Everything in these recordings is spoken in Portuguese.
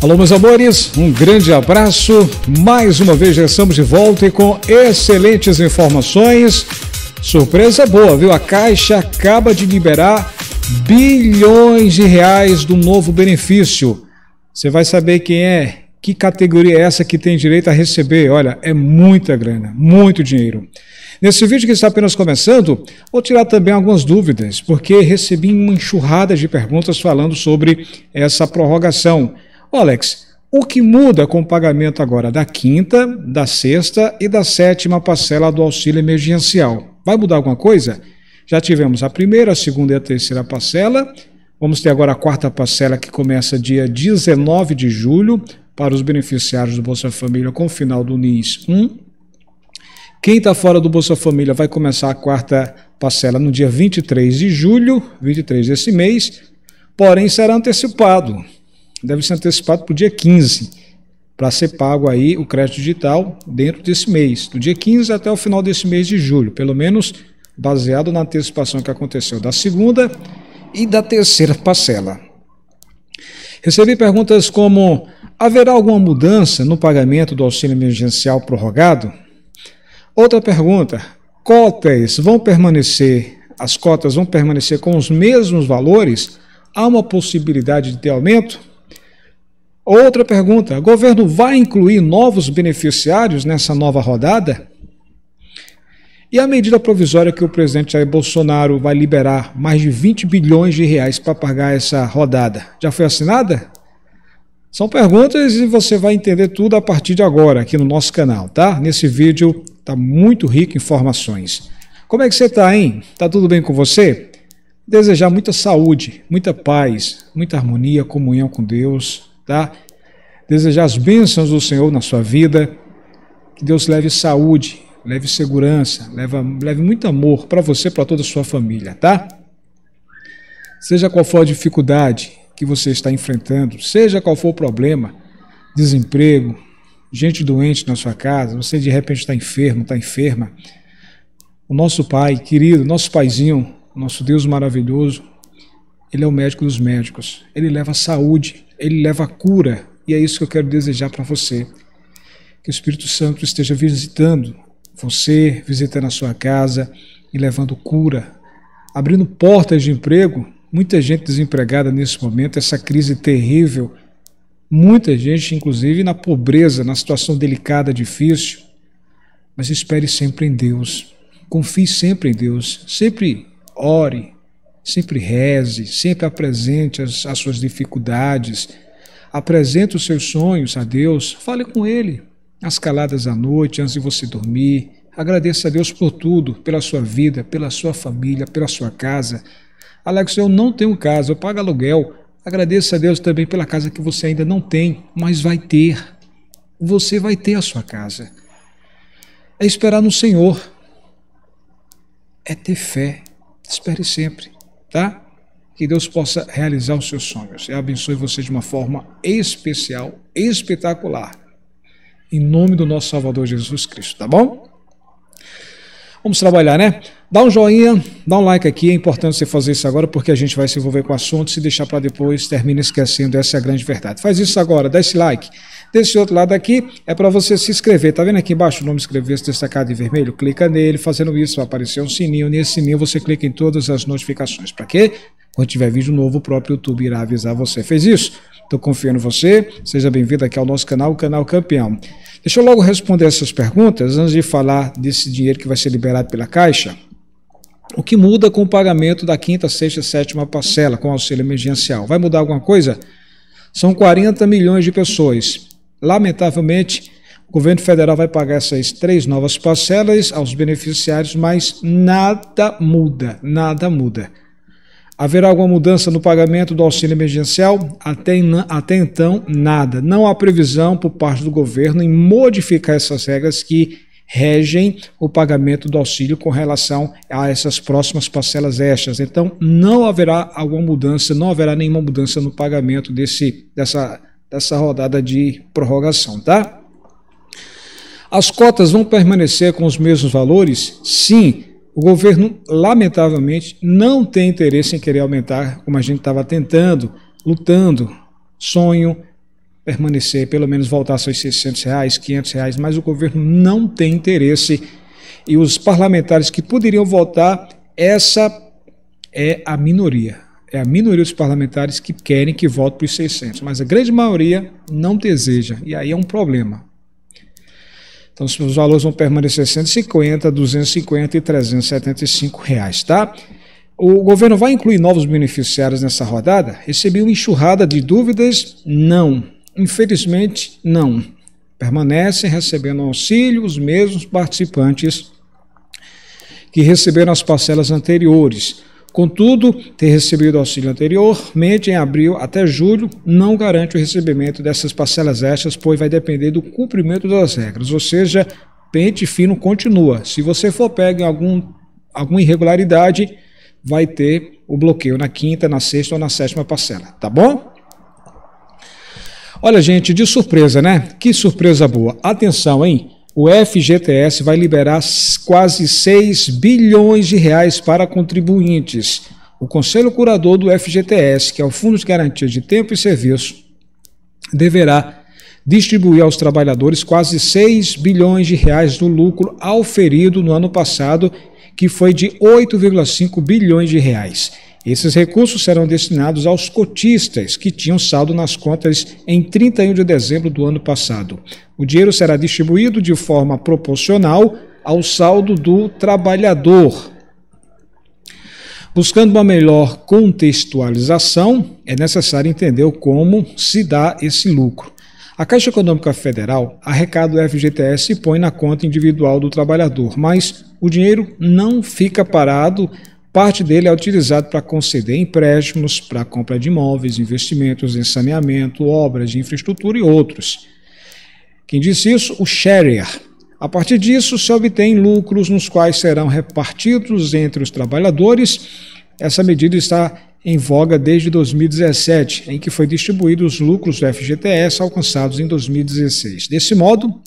Alô, meus amores, um grande abraço. Mais uma vez já estamos de volta e com excelentes informações. Surpresa boa, viu? A Caixa acaba de liberar bilhões de reais do novo benefício. Você vai saber quem é, que categoria é essa que tem direito a receber. Olha, é muita grana, muito dinheiro. Nesse vídeo que está apenas começando, vou tirar também algumas dúvidas, porque recebi uma enxurrada de perguntas falando sobre essa prorrogação Ô Alex, o que muda com o pagamento agora da quinta, da sexta e da sétima parcela do auxílio emergencial? Vai mudar alguma coisa? Já tivemos a primeira, a segunda e a terceira parcela. Vamos ter agora a quarta parcela que começa dia 19 de julho para os beneficiários do Bolsa Família com o final do NIS 1. Quem está fora do Bolsa Família vai começar a quarta parcela no dia 23 de julho, 23 desse mês, porém será antecipado deve ser antecipado para o dia 15, assim, para ser pago aí o crédito digital dentro desse mês, do dia 15 até o final desse mês de julho, pelo menos baseado na antecipação que aconteceu da segunda e da terceira parcela. Recebi perguntas como: haverá alguma mudança no pagamento do auxílio emergencial prorrogado? Outra pergunta: cotas vão permanecer? As cotas vão permanecer com os mesmos valores? Há uma possibilidade de ter aumento? Outra pergunta: o governo vai incluir novos beneficiários nessa nova rodada? E a medida provisória que o presidente Jair Bolsonaro vai liberar mais de 20 bilhões de reais para pagar essa rodada, já foi assinada? São perguntas e você vai entender tudo a partir de agora aqui no nosso canal, tá? Nesse vídeo tá muito rico em informações. Como é que você tá, hein? Tá tudo bem com você? Desejar muita saúde, muita paz, muita harmonia, comunhão com Deus, tá? Desejar as bênçãos do Senhor na sua vida, que Deus leve saúde, leve segurança, leve, leve muito amor para você, para toda a sua família, tá? Seja qual for a dificuldade que você está enfrentando, seja qual for o problema, desemprego, gente doente na sua casa, você de repente está enfermo, está enferma, o nosso Pai querido, nosso Paizinho, nosso Deus maravilhoso, Ele é o médico dos médicos. Ele leva saúde, ele leva a cura, e é isso que eu quero desejar para você. Que o Espírito Santo esteja visitando você, visitando a sua casa e levando cura, abrindo portas de emprego. Muita gente desempregada nesse momento, essa crise terrível. Muita gente, inclusive, na pobreza, na situação delicada, difícil. Mas espere sempre em Deus. Confie sempre em Deus. Sempre ore, Sempre reze, sempre apresente as, as suas dificuldades, apresente os seus sonhos a Deus, fale com Ele. As caladas à noite, antes de você dormir, agradeça a Deus por tudo, pela sua vida, pela sua família, pela sua casa. Alex, eu não tenho casa, eu pago aluguel. Agradeça a Deus também pela casa que você ainda não tem, mas vai ter. Você vai ter a sua casa. É esperar no Senhor. É ter fé. Espere sempre tá? Que Deus possa realizar os seus sonhos e abençoe você de uma forma especial, espetacular. Em nome do nosso Salvador Jesus Cristo, tá bom? Vamos trabalhar, né? Dá um joinha, dá um like aqui, é importante você fazer isso agora porque a gente vai se envolver com o assunto, se deixar para depois, termina esquecendo, essa é a grande verdade. Faz isso agora, dá esse like. Desse outro lado aqui é para você se inscrever. Tá vendo aqui embaixo o nome inscrever-se destacado em vermelho? Clica nele. Fazendo isso vai aparecer um sininho. Nesse sininho você clica em todas as notificações. Para quê? Quando tiver vídeo novo, o próprio YouTube irá avisar você. Fez isso? Estou confiando em você. Seja bem-vindo aqui ao nosso canal, o Canal Campeão. Deixa eu logo responder essas perguntas antes de falar desse dinheiro que vai ser liberado pela Caixa. O que muda com o pagamento da quinta, sexta, sétima parcela com auxílio emergencial? Vai mudar alguma coisa? São 40 milhões de pessoas. Lamentavelmente, o governo federal vai pagar essas três novas parcelas aos beneficiários, mas nada muda, nada muda. Haverá alguma mudança no pagamento do auxílio emergencial? Até, até então, nada. Não há previsão por parte do governo em modificar essas regras que regem o pagamento do auxílio com relação a essas próximas parcelas extras. Então, não haverá alguma mudança, não haverá nenhuma mudança no pagamento desse, dessa, dessa rodada de prorrogação, tá? As cotas vão permanecer com os mesmos valores? Sim, o governo, lamentavelmente, não tem interesse em querer aumentar, como a gente estava tentando, lutando, sonho, permanecer, pelo menos voltar seus 600 reais, 500 reais, mas o governo não tem interesse. E os parlamentares que poderiam votar, essa é a minoria é a minoria dos parlamentares que querem que volte para os 600, mas a grande maioria não deseja, e aí é um problema. Então, os valores vão permanecer 150, 250 e 375 reais, tá? O governo vai incluir novos beneficiários nessa rodada? Recebi uma enxurrada de dúvidas? Não. Infelizmente, não. Permanecem recebendo auxílio os mesmos participantes que receberam as parcelas anteriores. Contudo, ter recebido auxílio anteriormente em abril até julho não garante o recebimento dessas parcelas extras, pois vai depender do cumprimento das regras, ou seja, pente fino continua. Se você for pego em algum, alguma irregularidade, vai ter o bloqueio na quinta, na sexta ou na sétima parcela, tá bom? Olha, gente, de surpresa, né? Que surpresa boa. Atenção, hein? o FGTS vai liberar quase 6 bilhões de reais para contribuintes. O Conselho Curador do FGTS, que é o Fundo de Garantia de Tempo e Serviço, deverá distribuir aos trabalhadores quase 6 bilhões de reais do lucro auferido no ano passado, que foi de 8,5 bilhões de reais. Esses recursos serão destinados aos cotistas que tinham saldo nas contas em 31 de dezembro do ano passado. O dinheiro será distribuído de forma proporcional ao saldo do trabalhador. Buscando uma melhor contextualização, é necessário entender como se dá esse lucro. A Caixa Econômica Federal arrecada o FGTS e põe na conta individual do trabalhador, mas o dinheiro não fica parado Parte dele é utilizado para conceder empréstimos, para compra de imóveis, investimentos em saneamento, obras de infraestrutura e outros. Quem disse isso? O Scherer. A partir disso, se obtém lucros nos quais serão repartidos entre os trabalhadores. Essa medida está em voga desde 2017, em que foi distribuído os lucros do FGTS alcançados em 2016. Desse modo,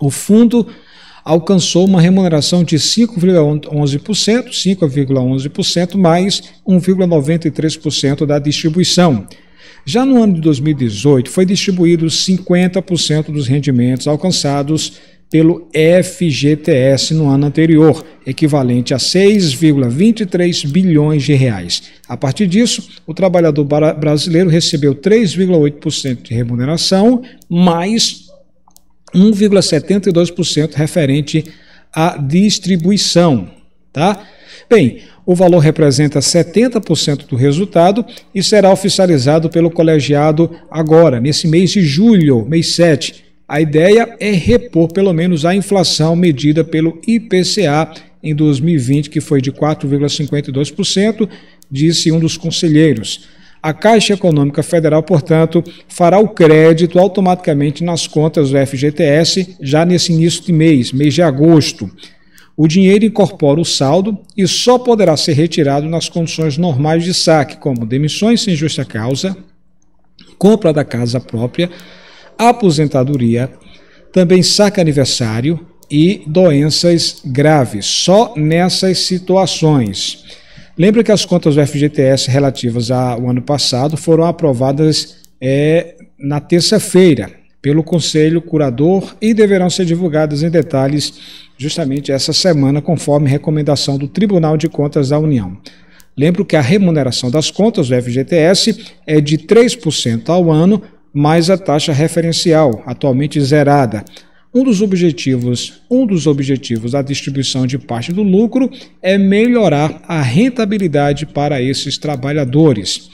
o fundo alcançou uma remuneração de 5,11%, 5,11% mais 1,93% da distribuição. Já no ano de 2018, foi distribuído 50% dos rendimentos alcançados pelo FGTS no ano anterior, equivalente a 6,23 bilhões de reais. A partir disso, o trabalhador brasileiro recebeu 3,8% de remuneração mais 1,72% referente à distribuição, tá? Bem, o valor representa 70% do resultado e será oficializado pelo colegiado agora, nesse mês de julho, mês 7. A ideia é repor pelo menos a inflação medida pelo IPCA em 2020, que foi de 4,52%, disse um dos conselheiros. A Caixa Econômica Federal, portanto, fará o crédito automaticamente nas contas do FGTS já nesse início de mês, mês de agosto. O dinheiro incorpora o saldo e só poderá ser retirado nas condições normais de saque, como demissões sem justa causa, compra da casa própria, aposentadoria, também saque aniversário e doenças graves, só nessas situações. Lembra que as contas do FGTS relativas ao ano passado foram aprovadas é, na terça-feira pelo Conselho Curador e deverão ser divulgadas em detalhes justamente essa semana, conforme recomendação do Tribunal de Contas da União. Lembro que a remuneração das contas do FGTS é de 3% ao ano, mais a taxa referencial, atualmente zerada. Um dos objetivos, um dos objetivos da distribuição de parte do lucro é melhorar a rentabilidade para esses trabalhadores.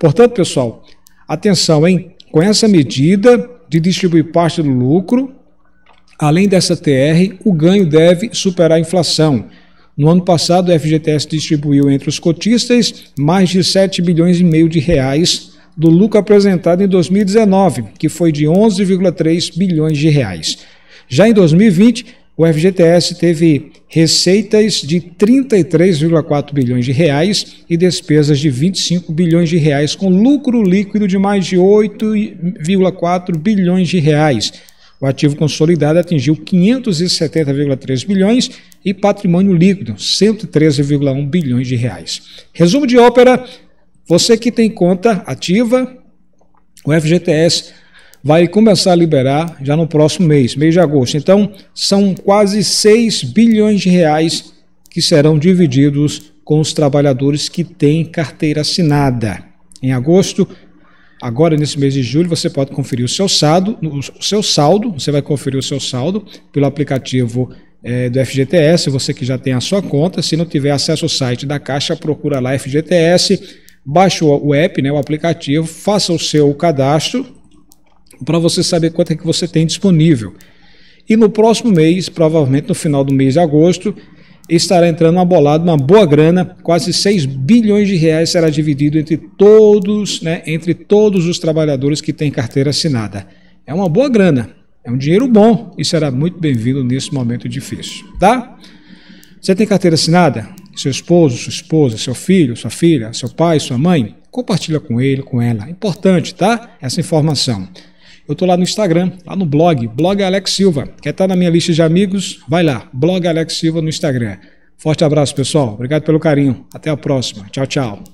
Portanto, pessoal, atenção, hein? Com essa medida de distribuir parte do lucro, além dessa TR, o ganho deve superar a inflação. No ano passado, o FGTS distribuiu entre os cotistas mais de 7 bilhões e meio de reais do lucro apresentado em 2019, que foi de 11,3 bilhões de reais. Já em 2020, o FGTS teve receitas de 33,4 bilhões de reais e despesas de 25 bilhões de reais, com lucro líquido de mais de 8,4 bilhões de reais. O ativo consolidado atingiu 570,3 bilhões e patrimônio líquido 113,1 bilhões de reais. Resumo de ópera você que tem conta ativa, o FGTS vai começar a liberar já no próximo mês, mês de agosto. Então, são quase 6 bilhões de reais que serão divididos com os trabalhadores que têm carteira assinada. Em agosto, agora nesse mês de julho, você pode conferir o seu saldo, o seu saldo, você vai conferir o seu saldo pelo aplicativo é, do FGTS, você que já tem a sua conta. Se não tiver acesso ao site da Caixa, procura lá FGTS baixe o app, né, o aplicativo, faça o seu cadastro para você saber quanto é que você tem disponível. E no próximo mês, provavelmente no final do mês de agosto, estará entrando uma bolada, uma boa grana, quase 6 bilhões de reais será dividido entre todos, né, entre todos os trabalhadores que têm carteira assinada. É uma boa grana, é um dinheiro bom e será muito bem-vindo nesse momento difícil, tá? Você tem carteira assinada? seu esposo, sua esposa, seu filho, sua filha, seu pai, sua mãe, compartilha com ele, com ela. Importante, tá? Essa informação. Eu estou lá no Instagram, lá no blog, blog Alex Silva. Quer estar tá na minha lista de amigos? Vai lá, blog Alex Silva no Instagram. Forte abraço, pessoal. Obrigado pelo carinho. Até a próxima. Tchau, tchau.